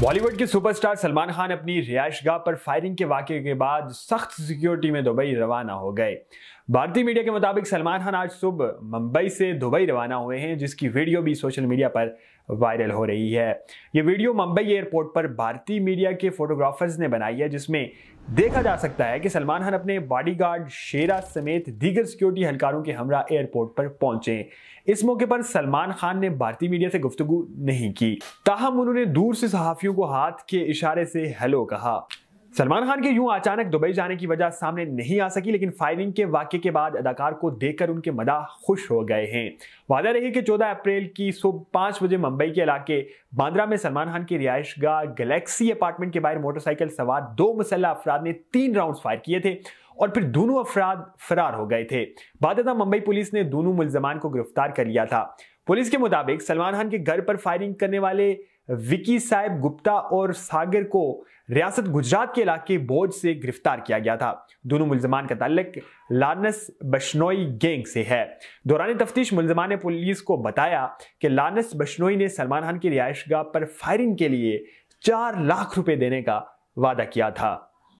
बॉलीवुड के सुपरस्टार सलमान खान अपनी रिहाइशगाह पर फायरिंग के वाक़े के बाद सख्त सिक्योरिटी में दुबई रवाना हो गए भारतीय मीडिया के मुताबिक सलमान खान आज सुबह मुंबई से दुबई रवाना हुए हैं जिसकी वीडियो भी सोशल मीडिया पर वायरल हो रही है ये वीडियो मुंबई एयरपोर्ट पर भारतीय मीडिया के फोटोग्राफर्स ने बनाई है जिसमें देखा जा सकता है कि सलमान खान अपने बॉडीगार्ड शेरा समेत दीगर सिक्योरिटी हलकारों के हमरा एयरपोर्ट पर पहुंचे इस मौके पर सलमान खान ने भारतीय मीडिया से गुफ्तगु नहीं की ताहम उन्होंने दूर से सहाफी माफियों को हाथ के इशारे से हेलो कहा सलमान खान के यूं अचानक दुबई जाने की वजह सामने नहीं आ सकी लेकिन फायरिंग के वाक्य के बाद अदाकार को देखकर उनके मदा खुश हो गए हैं वादा रही कि 14 अप्रैल की सुबह पांच बजे मुंबई के इलाके बांद्रा में सलमान खान की रिहाइश गैलेक्सी अपार्टमेंट के बाहर मोटरसाइकिल सवार दो मुसल्ला अफराद ने तीन राउंड फायर किए थे और फिर दोनों अफराद फरार हो गए थे बाद मुंबई पुलिस ने दोनों मुलजमान को गिरफ्तार कर लिया था पुलिस के मुताबिक सलमान खान के घर पर फायरिंग करने वाले विकी साहिब गुप्ता और सागर को रियासत गुजरात के इलाके बोझ से गिरफ्तार किया गया था दोनों मुलजमान का ताल्लक लानस बशनोई गैंग से है दौरान तफ्तीश मुलजमान ने पुलिस को बताया कि लानस बशनोई ने सलमान खान की रिहायश पर फायरिंग के लिए चार लाख रुपए देने का वादा किया था